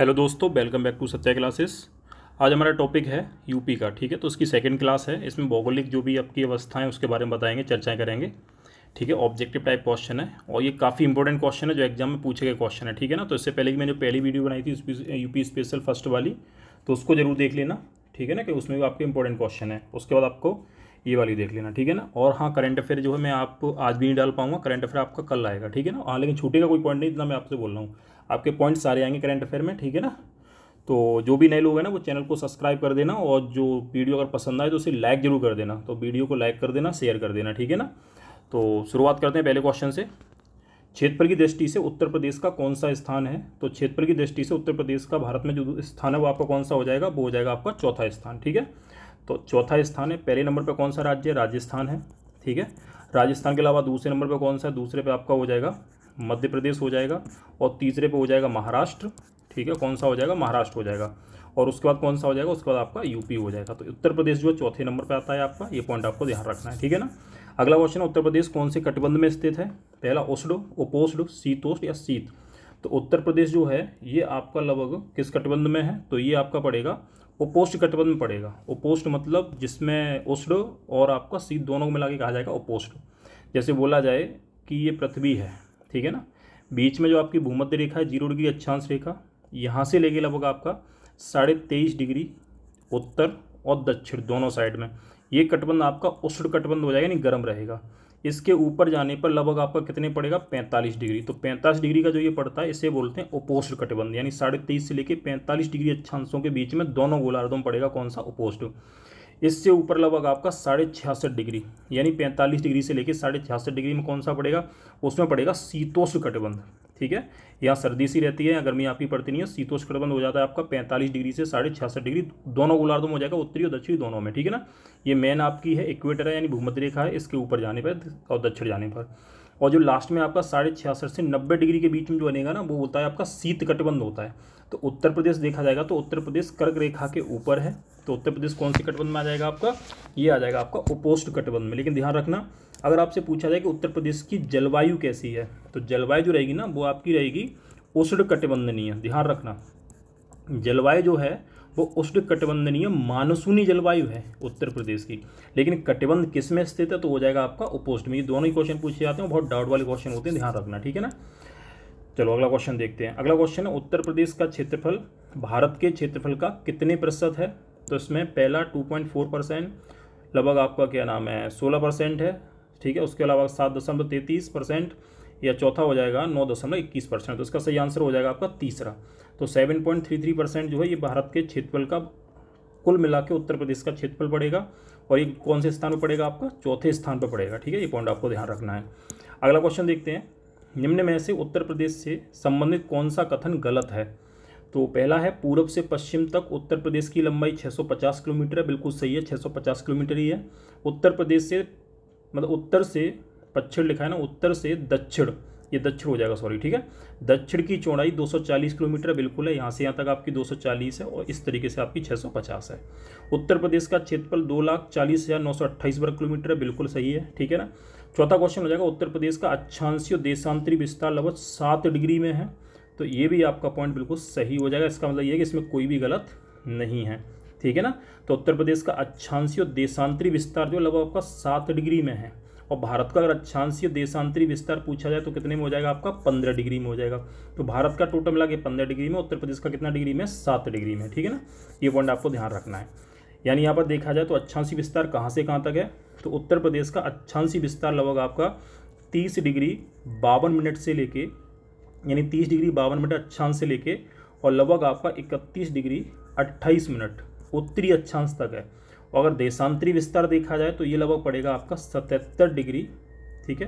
hello दोस्तों welcome back to Satya classes आज हमारा टॉपिक है यूपी का ठीक है तो उसकी सेकंड क्लास है इसमें भौगोलिक जो भी आपकी अवस्थाएं उसके बारे में बताएंगे चर्चाएं करेंगे ठीक है ऑब्जेक्टिव टाइप क्वेश्चन है और ये काफ़ी इंपॉर्टेंट क्वेश्चन है जो एग्जाम में पूछे गए क्वेश्चन है ठीक है ना तो इससे पहले कि मैंने जो पहली वीडियो बनाई थी यूपी स्पेशल फर्स्ट वाली तो उसको जरूर देख लेना ठीक है ना कि उसमें भी आपके इंपॉर्टेंट क्वेश्चन है उसके बाद आपको ये वाली देख लेना ठीक है ना और हाँ करंट अफेयर जो है मैं आप आज भी नहीं डाल पाऊंगा करंट अफेयर आपका कल आएगा ठीक है ना हाँ लेकिन का कोई पॉइंट नहीं इतना मैं आपसे बोल रहा हूँ आपके पॉइंट्स सारे आएंगे करंट अफेयर में ठीक है ना तो जो भी नए लोग हैं ना वो चैनल को सब्सक्राइब कर देना और जो वीडियो अगर पसंद आए तो उसे लाइक जरूर कर देना तो वीडियो को लाइक कर देना शेयर कर देना ठीक है ना तो शुरुआत करते हैं पहले क्वेश्चन से क्षेत्र की दृष्टि से उत्तर प्रदेश का कौन सा स्थान है तो क्षेत्र की दृष्टि से उत्तर प्रदेश का भारत में जो स्थान है वो आपका कौन सा हो जाएगा वो हो जाएगा आपका चौथा स्थान ठीक है तो चौथा स्थान है पहले नंबर पर कौन सा राज्य है राजस्थान है ठीक है राजस्थान के अलावा दूसरे नंबर पर कौन सा है दूसरे पर आपका हो जाएगा मध्य प्रदेश हो जाएगा और तीसरे पे हो जाएगा महाराष्ट्र ठीक है कौन सा हो जाएगा महाराष्ट्र हो जाएगा और उसके बाद कौन सा हो जाएगा उसके बाद आपका यूपी हो जाएगा तो उत्तर प्रदेश जो है चौथे नंबर पर आता है आपका ये पॉइंट आपको ध्यान रखना है ठीक है ना अगला क्वेश्चन उत्तर प्रदेश कौन से कटबंध में स्थित है पहला ओसडो ओपोस्ड शीतोष्ट या शीत तो उत्तर प्रदेश जो है ये आपका लगभग किस कटबंध में है तो ये आपका पड़ेगा ओपोस्ट कटबंध में पड़ेगा ओपोस्ट मतलब जिसमें ओसडो और आपका शीत दोनों को मिला के कहा जाएगा ओपोस्ट जैसे बोला जाए कि ये पृथ्वी है ठीक है ना बीच में जो आपकी भूमध्य रेखा है जीरो डिग्री अक्षांश रेखा यहाँ से लेके लगभग आपका साढ़े तेईस डिग्री उत्तर और दक्षिण दोनों साइड में ये कटबंध आपका उष्ण कटबंध हो जाएगा यानी गर्म रहेगा इसके ऊपर जाने पर लगभग आपका कितने पड़ेगा पैंतालीस डिग्री तो पैंतालीस डिग्री का जो ये पड़ता है इसे बोलते हैं उपोष्ण कटबंध यानी साढ़े तेईस से लेकर पैंतालीस डिग्री अक्षांशों के बीच में दोनों गोलार्धों में पड़ेगा कौन सा उपोष्ट इससे ऊपर लगभग आपका साढ़े छियासठ डिग्री यानी पैंतालीस डिग्री से लेकर साढ़े छियासठ डिग्री में कौन सा पड़ेगा उसमें पड़ेगा शीतोष्ण कटबंध ठीक है यहाँ सर्दी सी रहती है या गर्मी आपकी पड़ती नहीं है शीतोष कटबंध हो जाता है आपका पैंतालीस डिग्री से साढ़े छियासठ डिग्री दोनों गोलार्ध में हो जाएगा उत्तरी और दक्षिणी दोनों में ठीक है ना ये मेन आपकी है इक्वेटर है यानी भूमध्य रेखा है इसके ऊपर जाने पर और दक्षिण जाने पर और जो लास्ट में आपका साढ़े छियासठ से नब्बे डिग्री के बीच में जो बनेगा ना वो होता है आपका शीत कटबंध होता है तो उत्तर प्रदेश देखा जाएगा तो उत्तर प्रदेश कर्क रेखा के ऊपर है तो उत्तर प्रदेश कौन से कटबंध में आ जाएगा आपका ये आ जाएगा आपका उपोष्ट कटबंध में लेकिन ध्यान रखना अगर आपसे पूछा जाए कि उत्तर प्रदेश की जलवायु कैसी है तो जलवायु जो रहेगी ना वो आपकी रहेगी उष्ण कटिबंधनीय ध्यान रखना जलवायु जो है वो उष्ण कटिबंधनीय मानसूनी जलवायु है उत्तर प्रदेश की लेकिन कटिबंध किस में स्थित है तो हो जाएगा आपका उपोस्ट में ये दोनों ही क्वेश्चन पूछे जाते हैं बहुत डाउट वाले क्वेश्चन होते हैं ध्यान रखना ठीक है ना चलो अगला क्वेश्चन देखते हैं अगला क्वेश्चन है उत्तर प्रदेश का क्षेत्रफल भारत के क्षेत्रफल का कितने प्रतिशत है तो इसमें पहला टू पॉइंट फोर परसेंट लगभग आपका क्या नाम है सोलह परसेंट है ठीक है उसके अलावा सात दशमलव तैंतीस परसेंट या चौथा हो जाएगा नौ दशमलव इक्कीस परसेंट तो इसका सही आंसर हो जाएगा आपका तीसरा तो seven point three three percent जो है ये भारत के क्षेत्रफल का कुल मिला के उत्तर प्रदेश का क्षेत्रफल पड़ेगा और ये कौन से स्थान पर पड़ेगा आपका चौथे स्थान पर पड़ेगा ठीक है ये पॉइंट आपको ध्यान रखना है अगला क्वेश्चन देखते हैं निम्न में से उत्तर प्रदेश से संबंधित कौन सा कथन गलत है तो पहला है पूर्व से पश्चिम तक उत्तर प्रदेश की लंबाई 650 किलोमीटर है बिल्कुल सही है 650 किलोमीटर ही है उत्तर प्रदेश से मतलब उत्तर से पश्चिम लिखा है ना उत्तर से दक्षिण ये दक्षिण हो जाएगा सॉरी ठीक है दक्षिण की चौड़ाई 240 किलोमीटर बिल्कुल है यहाँ से यहाँ तक आपकी 240 है और इस तरीके से आपकी 650 है उत्तर प्रदेश का क्षेत्रफल दो लाख चालीस हज़ार नौ सौ अट्ठाईस वर्ग किलोमीटर है बिल्कुल सही है ठीक है ना चौथा क्वेश्चन हो जाएगा उत्तर प्रदेश का और देशांतरी विस्तार लगभग सात डिग्री में है तो ये भी आपका पॉइंट बिल्कुल सही हो जाएगा इसका मतलब ये कि इसमें कोई भी गलत नहीं है ठीक है ना तो उत्तर प्रदेश का और देशांतरी विस्तार जो लगभग आपका सात डिग्री में है और भारत का अगर अक्षांशीय देशांतरी विस्तार पूछा जाए तो कितने में हो जाएगा आपका पंद्रह डिग्री में हो जाएगा तो भारत का टोटल मिला के पंद्रह डिग्री में उत्तर प्रदेश का कितना डिग्री में सात डिग्री में ठीक है ना ये पॉइंट आपको ध्यान रखना है यानी यहाँ पर देखा जाए तो अच्छांसी विस्तार कहाँ से कहाँ तक है तो उत्तर प्रदेश का अच्छांसी विस्तार लगभग आपका तीस डिग्री बावन मिनट से लेके यानी तीस डिग्री बावन मिनट अच्छांश से लेके और लगभग आपका इकतीस डिग्री अट्ठाईस मिनट उत्तरी अच्छांश तक है और तो अगर देशांतरी विस्तार देखा जाए तो ये लगभग पड़ेगा आपका सतहत्तर डिग्री ठीक है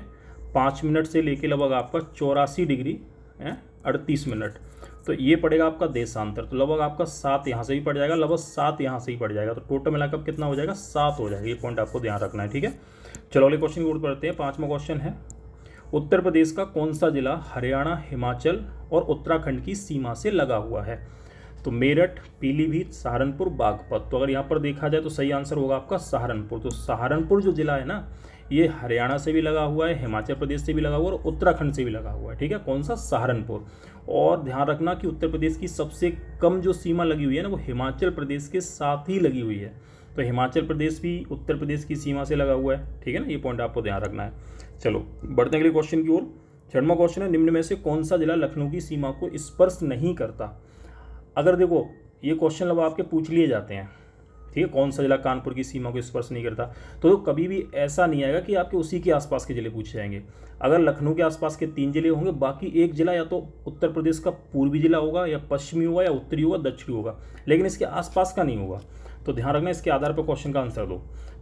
पाँच मिनट से लेके लगभग आपका चौरासी डिग्री है अड़तीस मिनट तो ये पड़ेगा आपका देशांतर तो लगभग आपका सात यहाँ से भी पड़ जाएगा लगभग सात यहाँ से ही पड़ जाएगा तो टोटल मिलाकर कितना हो जाएगा सात हो जाएगा ये पॉइंट आपको ध्यान रखना है ठीक है चलो अगले क्वेश्चन की ओर पढ़ते हैं पाँचवा क्वेश्चन है उत्तर प्रदेश का कौन सा जिला हरियाणा हिमाचल और उत्तराखंड की सीमा से लगा हुआ है तो मेरठ पीलीभीत सहारनपुर बागपत तो अगर यहाँ पर देखा जाए तो सही आंसर होगा आपका सहारनपुर तो सहारनपुर जो जिला है ना ये हरियाणा से भी लगा हुआ है हिमाचल प्रदेश से भी लगा हुआ है और उत्तराखंड से भी लगा हुआ है ठीक है कौन सा सहारनपुर और ध्यान रखना कि उत्तर प्रदेश की सबसे कम जो सीमा लगी हुई है ना वो हिमाचल प्रदेश के साथ ही लगी हुई है तो हिमाचल प्रदेश भी उत्तर प्रदेश की सीमा से लगा हुआ है ठीक है ना ये पॉइंट आपको ध्यान रखना है चलो बढ़ते अगले क्वेश्चन की ओर छठवा क्वेश्चन है निम्न में से कौन सा जिला लखनऊ की सीमा को स्पर्श नहीं करता अगर देखो ये क्वेश्चन अब आपके पूछ लिए जाते हैं ठीक है कौन सा जिला कानपुर की सीमा को स्पर्श नहीं करता तो कभी भी ऐसा नहीं आएगा कि आपके उसी के आसपास के ज़िले पूछे जाएंगे अगर लखनऊ के आसपास के तीन ज़िले होंगे बाकी एक ज़िला या तो उत्तर प्रदेश का पूर्वी ज़िला होगा या पश्चिमी होगा या उत्तरी होगा दक्षिणी होगा लेकिन इसके आसपास का नहीं होगा तो ध्यान रखना इसके आधार पर क्वेश्चन का आंसर दो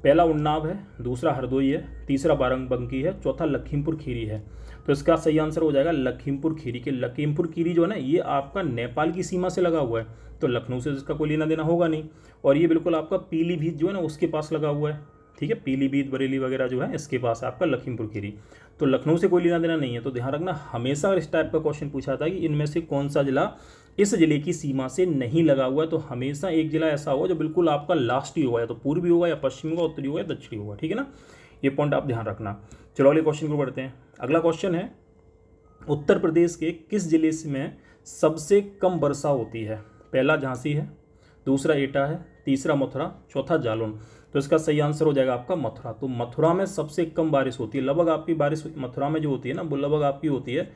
पहला उन्नाव है दूसरा हरदोई है तीसरा बारंगबंकी है चौथा लखीमपुर खीरी है तो इसका सही आंसर हो जाएगा लखीमपुर खीरी के लखीमपुर खीरी जो है ना ये आपका नेपाल की सीमा से लगा हुआ है तो लखनऊ से इसका कोई लेना देना होगा नहीं और ये बिल्कुल आपका पीलीभीत जो है ना उसके पास लगा हुआ है ठीक है पीलीभीत बरेली वगैरह जो है इसके पास है आपका लखीमपुर खीरी तो लखनऊ से कोई लेना देना नहीं है तो ध्यान रखना हमेशा इस टाइप का क्वेश्चन पूछा था कि इनमें से कौन सा जिला इस जिले की सीमा से नहीं लगा हुआ है तो हमेशा एक जिला ऐसा होगा जो बिल्कुल आपका लास्ट ही होगा या तो पूर्वी होगा या पश्चिमी होगा उत्तरी होगा या दक्षिणी होगा ठीक है ना ये पॉइंट आप ध्यान रखना चलो अगले क्वेश्चन को बढ़ते हैं अगला क्वेश्चन है उत्तर प्रदेश के किस जिले में सबसे कम वर्षा होती है पहला झांसी है दूसरा एटा है तीसरा मथुरा चौथा जालौन तो इसका सही आंसर हो जाएगा आपका मथुरा तो मथुरा में सबसे कम बारिश होती है लगभग आपकी बारिश मथुरा में जो होती है ना वो लगभग आपकी होती है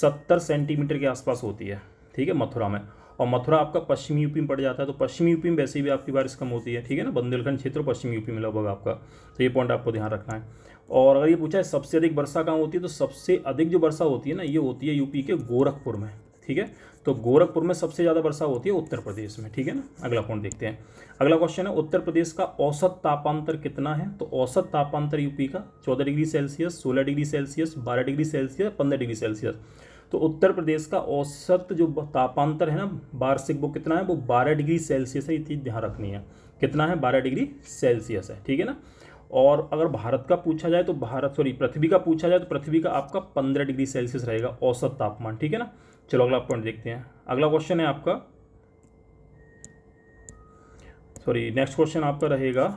सत्तर सेंटीमीटर के आसपास होती है ठीक है मथुरा में और मथुरा आपका पश्चिमी यूपी में पड़ जाता है तो पश्चिमी यूपी में वैसे भी आपकी बारिश कम होती है ठीक है ना बंदेलखंड क्षेत्र पश्चिमी यूपी में लगभग आपका तो ये पॉइंट आपको ध्यान रखना है और अगर ये पूछा है सबसे अधिक वर्षा कहाँ होती है तो सबसे अधिक जो वर्षा होती है ना ये होती है यूपी के गोरखपुर में ठीक है तो गोरखपुर में सबसे ज़्यादा वर्षा होती है उत्तर प्रदेश में ठीक है ना अगला पॉइंट देखते हैं अगला क्वेश्चन है उत्तर प्रदेश का औसत तापांतर कितना है तो औसत तापांतर यूपी का चौदह डिग्री सेल्सियस सोलह डिग्री सेल्सियस बारह डिग्री सेल्सियस पंद्रह डिग्री सेल्सियस तो उत्तर प्रदेश का औसत जो तापांतर है ना वार्षिक वो कितना है वो बारह डिग्री सेल्सियस है ये चीज़ ध्यान रखनी है कितना है बारह डिग्री सेल्सियस है ठीक है ना और अगर भारत का पूछा जाए तो भारत सॉरी पृथ्वी का पूछा जाए तो पृथ्वी का आपका पंद्रह डिग्री सेल्सियस रहेगा औसत तापमान ठीक है ना चलो अगला पॉइंट देखते हैं अगला क्वेश्चन है आपका सॉरी नेक्स्ट क्वेश्चन आपका रहेगा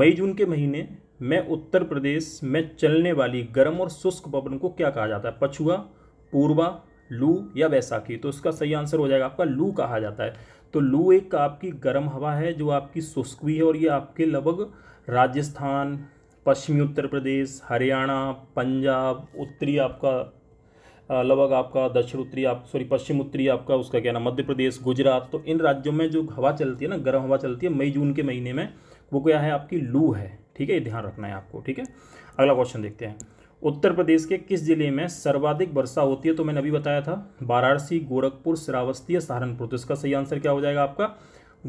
मई जून के महीने में उत्तर प्रदेश में चलने वाली गर्म और शुष्क पवन को क्या कहा जाता है पछुआ पूर्वा लू या वैसाखी तो इसका सही आंसर हो जाएगा आपका लू कहा जाता है तो लू एक आपकी गर्म हवा है जो आपकी शुष्क भी है और ये आपके लगभग राजस्थान पश्चिमी उत्तर प्रदेश हरियाणा पंजाब उत्तरी आपका लगभग आपका दक्षिण उत्तरी आप सॉरी पश्चिम उत्तरी आपका उसका क्या ना मध्य प्रदेश गुजरात तो इन राज्यों में जो हवा चलती है ना गर्म हवा चलती है मई जून के महीने में वो क्या है आपकी लू है ठीक है ये ध्यान रखना है आपको ठीक है अगला क्वेश्चन देखते हैं उत्तर प्रदेश के किस जिले में सर्वाधिक वर्षा होती है तो मैंने अभी बताया था वाराणसी गोरखपुर श्रावस्ती या सहारनपुर तो इसका सही आंसर क्या हो जाएगा आपका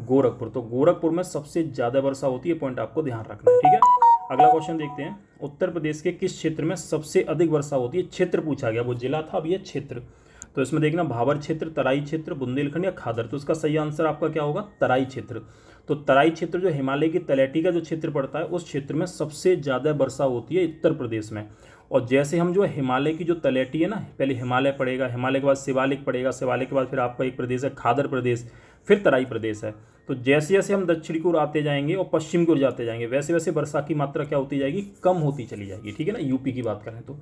गोरखपुर तो गोरखपुर में सबसे ज़्यादा वर्षा होती है पॉइंट आपको ध्यान रखना है ठीक है अगला क्वेश्चन देखते हैं उत्तर प्रदेश के किस क्षेत्र में सबसे अधिक वर्षा होती है क्षेत्र पूछा गया वो जिला था अब यह क्षेत्र तो इसमें देखना भावर क्षेत्र तराई क्षेत्र बुंदेलखंड या खादर तो इसका सही आंसर आपका क्या होगा तराई क्षेत्र तो तराई क्षेत्र जो हिमालय की तलेटी का जो क्षेत्र पड़ता है उस क्षेत्र में सबसे ज़्यादा वर्षा होती है उत्तर प्रदेश में और जैसे हम जो है हिमालय की जो तलेटी है ना पहले हिमालय पड़ेगा हिमालय के बाद शिवालिक पड़ेगा शिवालिक के बाद फिर आपका एक प्रदेश है खादर प्रदेश फिर तराई प्रदेश है तो जैसे जैसे हम दक्षिण की ओर आते जाएंगे और पश्चिम की ओर जाते जाएंगे वैसे वैसे वर्षा की मात्रा क्या होती जाएगी कम होती चली जाएगी ठीक है ना यूपी की बात करें तो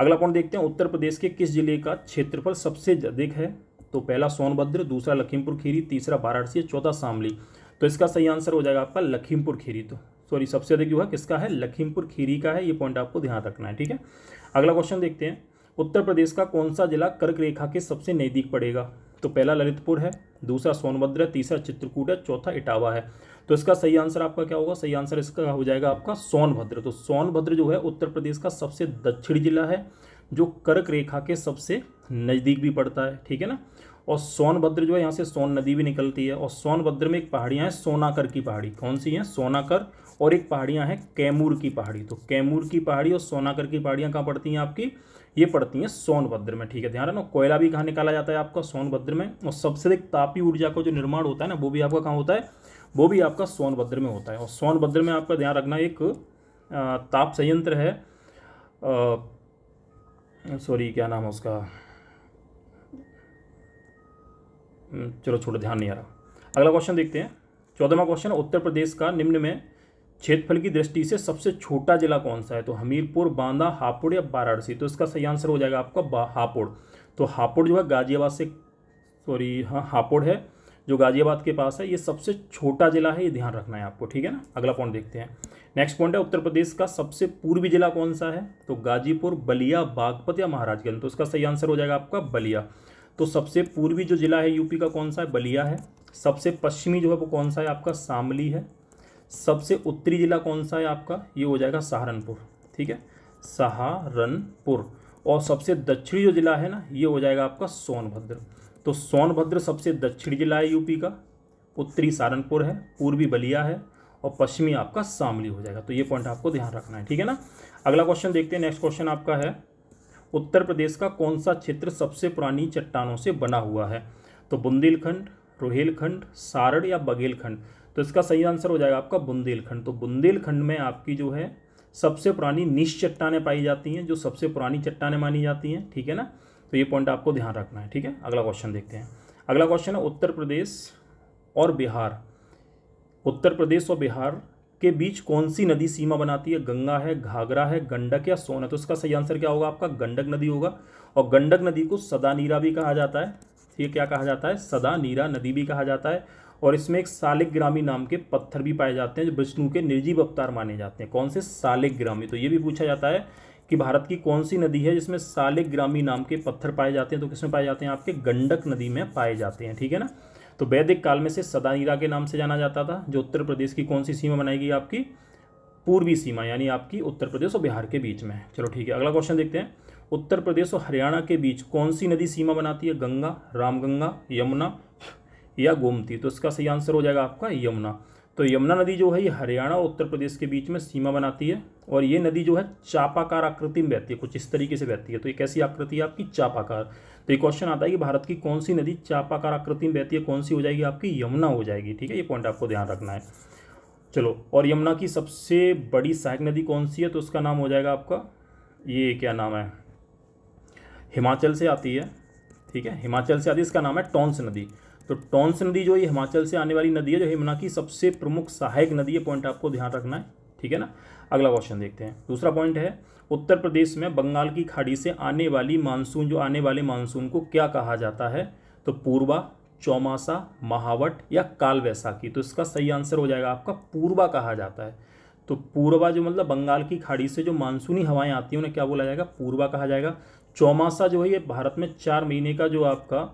अगला पॉइंट देखते हैं उत्तर प्रदेश के किस जिले का क्षेत्रफल सबसे अधिक है तो पहला सोनभद्र दूसरा लखीमपुर खीरी तीसरा वाराणसी चौथा शामली तो इसका सही आंसर हो जाएगा आपका लखीमपुर खीरी तो सॉरी सबसे अधिक जो है किसका है लखीमपुर खीरी का है ये पॉइंट आपको ध्यान रखना है ठीक है अगला क्वेश्चन देखते हैं उत्तर प्रदेश का कौन सा जिला कर्क रेखा के सबसे नज़दीक पड़ेगा तो पहला ललितपुर है दूसरा सोनभद्र है तीसरा चित्रकूट है चौथा इटावा है तो इसका सही आंसर आपका क्या होगा सही आंसर इसका हो जाएगा आपका सोनभद्र तो सोनभद्र जो है उत्तर प्रदेश का सबसे दक्षिण जिला है जो कर्क रेखा के सबसे नज़दीक भी पड़ता है ठीक है ना और सोनभद्र जो है यहाँ से सोन नदी भी निकलती है और सोनभद्र में एक पहाड़ियाँ हैं सोनाकर की पहाड़ी कौन सी हैं सोनाकर और एक पहाड़ियाँ हैं कैमूर की पहाड़ी तो कैमूर की पहाड़ी और सोनाकर की पहाड़ियाँ कहाँ पड़ती हैं आपकी ये पड़ती हैं सोनभद्र में ठीक है ध्यान रखना कोयला भी कहाँ निकाला जाता है आपका सोनभद्र में और सबसे अधिक तापी ऊर्जा का जो निर्माण होता है ना वो भी आपका कहाँ होता है वो भी आपका सोनभद्र में होता है और सोनभद्र में आपका ध्यान रखना एक ताप संयंत्र है सॉरी क्या नाम है उसका हम्म, चलो छोड़ो ध्यान नहीं आ रहा अगला क्वेश्चन देखते हैं चौदहवा क्वेश्चन उत्तर प्रदेश का निम्न में क्षेत्रफल की दृष्टि से सबसे छोटा जिला कौन सा है तो हमीरपुर बांदा हापुड़ या वाराणसी तो इसका सही आंसर हो जाएगा आपका हापुड़ तो हापुड़ जो है गाजियाबाद से सॉरी हाँ हापुड़ है जो गाजियाबाद के पास है ये सबसे छोटा जिला है ये ध्यान रखना है आपको ठीक है ना अगला पॉइंट देखते हैं नेक्स्ट पॉइंट है उत्तर प्रदेश का सबसे पूर्वी जिला कौन सा है तो गाजीपुर बलिया बागपत या महाराजगंज तो इसका सही आंसर हो जाएगा आपका बलिया तो सबसे पूर्वी जो जिला है यूपी का कौन सा है बलिया है सबसे पश्चिमी जो है वो कौन सा है आपका शामली है सबसे उत्तरी ज़िला कौन सा है आपका ये हो जाएगा सहारनपुर ठीक है सहारनपुर और सबसे दक्षिणी जो ज़िला है ना ये हो जाएगा आपका सोनभद्र तो सोनभद्र सबसे दक्षिणी जिला है यूपी का उत्तरी सहारनपुर है पूर्वी बलिया है और पश्चिमी आपका शामली हो जाएगा तो ये पॉइंट आपको ध्यान रखना है ठीक है ना अगला क्वेश्चन देखते हैं नेक्स्ट क्वेश्चन आपका है उत्तर प्रदेश का कौन सा क्षेत्र सबसे पुरानी चट्टानों से बना हुआ है तो बुंदेलखंड रोहेलखंड सारण या बघेलखंड तो इसका सही आंसर हो जाएगा आपका बुंदेलखंड तो बुंदेलखंड में आपकी जो है सबसे पुरानी निश चट्टाने पाई जाती हैं जो सबसे पुरानी चट्टाने मानी जाती हैं ठीक है ना तो ये पॉइंट आपको ध्यान रखना है ठीक है अगला क्वेश्चन देखते हैं अगला क्वेश्चन है उत्तर प्रदेश और बिहार उत्तर प्रदेश और बिहार के बीच कौन सी नदी सीमा बनाती है गंगा है घाघरा है गंडक या सोन है तो इसका सही आंसर क्या होगा आपका गंडक नदी होगा और गंडक नदी को सदा नीरा भी कहा जाता है ये क्या कहा जाता है सदा नीरा नदी भी कहा जाता है और इसमें एक सालिग्रामी नाम के पत्थर भी पाए जाते हैं जो विष्णु के निर्जीव अवतार माने जाते हैं कौन से सालिग्रामी तो ये भी पूछा जाता है कि भारत की कौन सी नदी है जिसमें सालिग्रामी नाम के पत्थर पाए जाते हैं तो किसमें पाए जाते हैं आपके गंडक नदी में पाए जाते हैं ठीक है ना तो वैदिक काल में से सदानीरा के नाम से जाना जाता था जो उत्तर प्रदेश की कौन सी सीमा बनाएगी आपकी पूर्वी सीमा यानी आपकी उत्तर प्रदेश और बिहार के बीच में चलो ठीक है अगला क्वेश्चन देखते हैं उत्तर प्रदेश और हरियाणा के बीच कौन सी नदी सीमा बनाती है गंगा रामगंगा यमुना या गोमती तो इसका सही आंसर हो जाएगा आपका यमुना तो यमुना नदी जो है ये हरियाणा और उत्तर प्रदेश के बीच में सीमा बनाती है और ये नदी जो है चापाकार आकृति में बहती है कुछ इस तरीके से बहती है तो ये कैसी आकृति है आपकी चापाकार तो ये क्वेश्चन आता है कि भारत की कौन सी नदी चापाकार आकृति में बहती है कौन सी हो जाएगी आपकी यमुना हो जाएगी ठीक है ये पॉइंट आपको ध्यान रखना है चलो और यमुना की सबसे बड़ी सहायक नदी कौन सी है तो उसका नाम हो जाएगा आपका ये क्या नाम है हिमाचल से आती है ठीक है हिमाचल से आती है इसका नाम है टोंस नदी तो टोंस नदी जो ये हिमाचल से आने वाली नदी है जो हिमना की सबसे प्रमुख सहायक नदी है पॉइंट आपको ध्यान रखना है ठीक है ना अगला क्वेश्चन देखते हैं दूसरा पॉइंट है उत्तर प्रदेश में बंगाल की खाड़ी से आने वाली मानसून जो आने वाले मानसून को क्या कहा जाता है तो पूर्वा चौमासा महावट या काल वैसाखी तो इसका सही आंसर हो जाएगा आपका पूर्वा कहा जाता है तो पूर्वा जो मतलब बंगाल की खाड़ी से जो मानसूनी हवाएं आती हैं उन्हें क्या बोला जाएगा पूर्वा कहा जाएगा चौमासा जो है ये भारत में चार महीने का जो आपका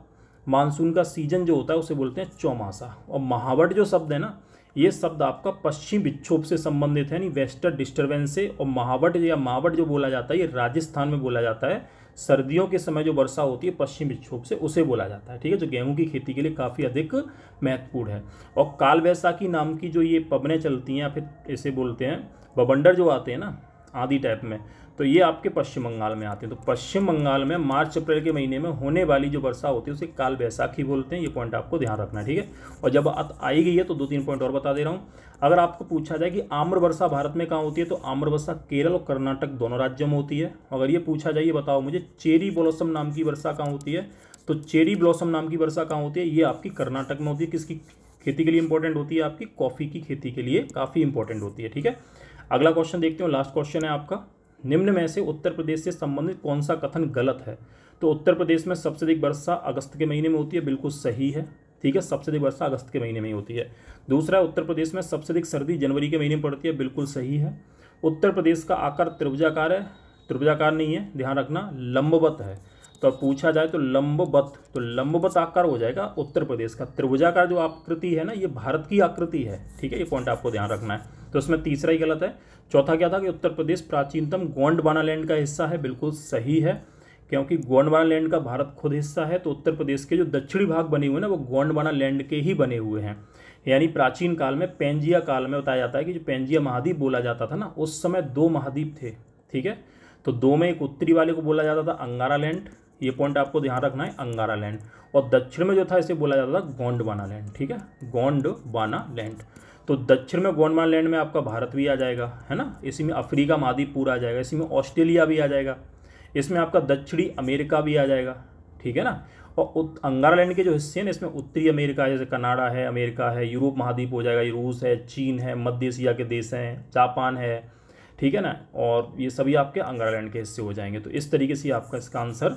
मानसून का सीजन जो होता है उसे बोलते हैं चौमासा और महावट जो शब्द है ना ये शब्द आपका पश्चिम विक्षोभ से संबंधित है यानी वेस्टर्न डिस्टर्बेंस से और महावट या महावट जो बोला जाता है ये राजस्थान में बोला जाता है सर्दियों के समय जो वर्षा होती है पश्चिम विक्षोभ से उसे बोला जाता है ठीक है जो गेहूं की खेती के लिए काफ़ी अधिक महत्वपूर्ण है और काल वैसाखी नाम की जो ये पबने चलती हैं या फिर इसे बोलते हैं बबंडर जो आते हैं ना आदि टाइप में तो ये आपके पश्चिम बंगाल में आते हैं तो पश्चिम बंगाल में मार्च अप्रैल के महीने में होने वाली जो वर्षा होती है उसे काल बैसाखी बोलते हैं ये पॉइंट आपको ध्यान रखना है ठीक है और जब आई गई है तो दो तीन पॉइंट और बता दे रहा हूँ अगर आपको पूछा जाए कि आम्र वर्षा भारत में कहाँ होती है तो आम्र वर्षा केरल और कर्नाटक दोनों राज्यों में होती है अगर ये पूछा जाए बताओ मुझे चेरी ब्लॉसम नाम की वर्षा कहाँ होती है तो चेरी ब्लॉसम नाम की वर्षा कहाँ होती है ये आपकी कर्नाटक में होती है किसकी खेती के लिए इंपॉर्टेंट होती है आपकी कॉफ़ी की खेती के लिए काफ़ी इंपॉर्टेंट होती है ठीक है अगला क्वेश्चन देखते हो लास्ट क्वेश्चन है आपका निम्न में से उत्तर प्रदेश से संबंधित कौन सा कथन गलत है तो उत्तर प्रदेश में सबसे अधिक वर्षा अगस्त के महीने में होती है बिल्कुल सही है ठीक है सबसे अधिक वर्षा अगस्त के महीने में ही होती है दूसरा उत्तर प्रदेश में सबसे अधिक सर्दी जनवरी के महीने में पड़ती है बिल्कुल सही है उत्तर प्रदेश का आकार त्रिभुजाकार है त्रिभुजाकार नहीं है ध्यान रखना लंबवत है तो अब पूछा जाए तो लंबवत तो लंबवत आकार हो जाएगा उत्तर प्रदेश का त्रिभुजाकार जो आकृति है ना ये भारत की आकृति है ठीक है ये पॉइंट आपको ध्यान रखना है तो इसमें तीसरा ही गलत है चौथा क्या था कि उत्तर प्रदेश प्राचीनतम गोंडवाना लैंड का हिस्सा है बिल्कुल सही है क्योंकि गोंडवाना लैंड का भारत खुद हिस्सा है तो उत्तर प्रदेश के जो दक्षिणी भाग बने हुए ना वो गोंडवाना लैंड के ही बने हुए हैं यानी प्राचीन काल में पेंजिया काल में बताया जाता है कि जो पेंजिया महाद्वीप बोला जाता था ना उस समय दो महाद्वीप थे ठीक है तो दो में एक उत्तरी वाले को बोला जाता था अंगारा लैंड ये पॉइंट आपको ध्यान रखना है अंगारा लैंड और दक्षिण में जो था इसे बोला जाता था गोंडवाना लैंड ठीक है गोंडवाना लैंड तो दक्षिण में गोंडवाना लैंड में आपका भारत भी आ जाएगा है ना इसी में अफ्रीका पूरा आ जाएगा इसी में ऑस्ट्रेलिया भी आ जाएगा इसमें आपका दक्षिणी अमेरिका भी आ जाएगा ठीक है ना और अंगारा लैंड के जो हिस्से हैं इसमें उत्तरी अमेरिका जैसे कनाडा है अमेरिका है यूरोप महाद्वीप हो जाएगा रूस है चीन है मध्य एशिया के देश हैं जापान है ठीक है ना और ये सभी आपके अंगारा लैंड के हिस्से हो जाएंगे तो इस तरीके से आपका इसका आंसर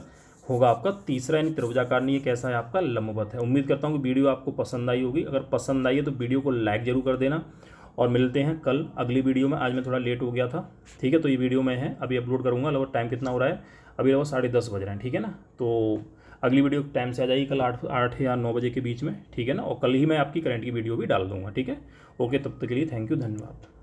होगा आपका तीसरा यानी त्रिभुजाकार नहीं है कैसा है आपका लंबवत है उम्मीद करता हूँ कि वीडियो आपको पसंद आई होगी अगर पसंद आई है तो वीडियो को लाइक जरूर कर देना और मिलते हैं कल अगली वीडियो में आज मैं थोड़ा लेट हो गया था ठीक है तो ये वीडियो मैं है अभी अपलोड करूँगा लगभग टाइम कितना हो रहा है अभी लगभग साढ़े दस बज रहे हैं ठीक है ना तो अगली वीडियो टाइम से आ जाएगी कल आठ आठ या नौ बजे के बीच में ठीक है ना और कल ही मैं आपकी करंट की वीडियो भी डाल दूँगा ठीक है ओके तब तक के लिए थैंक यू धन्यवाद